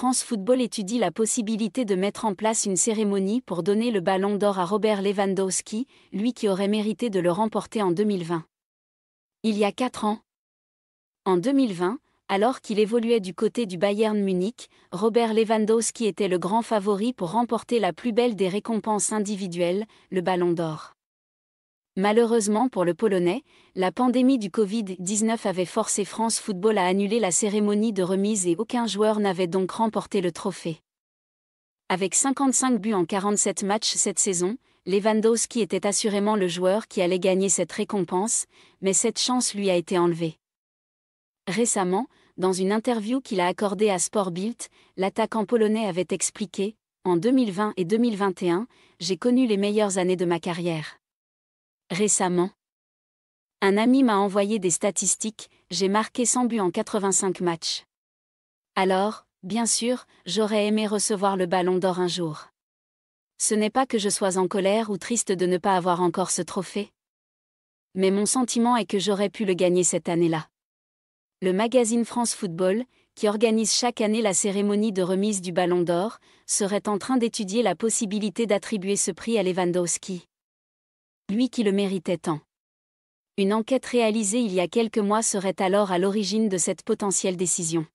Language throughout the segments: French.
France Football étudie la possibilité de mettre en place une cérémonie pour donner le ballon d'or à Robert Lewandowski, lui qui aurait mérité de le remporter en 2020. Il y a quatre ans. En 2020, alors qu'il évoluait du côté du Bayern Munich, Robert Lewandowski était le grand favori pour remporter la plus belle des récompenses individuelles, le ballon d'or. Malheureusement pour le Polonais, la pandémie du Covid-19 avait forcé France Football à annuler la cérémonie de remise et aucun joueur n'avait donc remporté le trophée. Avec 55 buts en 47 matchs cette saison, Lewandowski était assurément le joueur qui allait gagner cette récompense, mais cette chance lui a été enlevée. Récemment, dans une interview qu'il a accordée à Sport l'attaquant polonais avait expliqué En 2020 et 2021, j'ai connu les meilleures années de ma carrière. Récemment, un ami m'a envoyé des statistiques, j'ai marqué 100 buts en 85 matchs. Alors, bien sûr, j'aurais aimé recevoir le ballon d'or un jour. Ce n'est pas que je sois en colère ou triste de ne pas avoir encore ce trophée. Mais mon sentiment est que j'aurais pu le gagner cette année-là. Le magazine France Football, qui organise chaque année la cérémonie de remise du Ballon d'Or, serait en train d'étudier la possibilité d'attribuer ce prix à Lewandowski lui qui le méritait tant. Une enquête réalisée il y a quelques mois serait alors à l'origine de cette potentielle décision.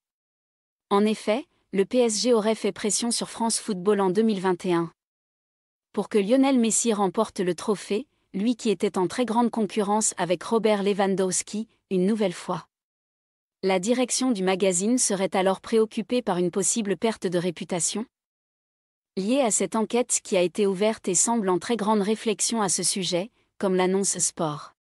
En effet, le PSG aurait fait pression sur France Football en 2021. Pour que Lionel Messi remporte le trophée, lui qui était en très grande concurrence avec Robert Lewandowski, une nouvelle fois. La direction du magazine serait alors préoccupée par une possible perte de réputation, liée à cette enquête qui a été ouverte et semble en très grande réflexion à ce sujet, comme l'annonce Sport.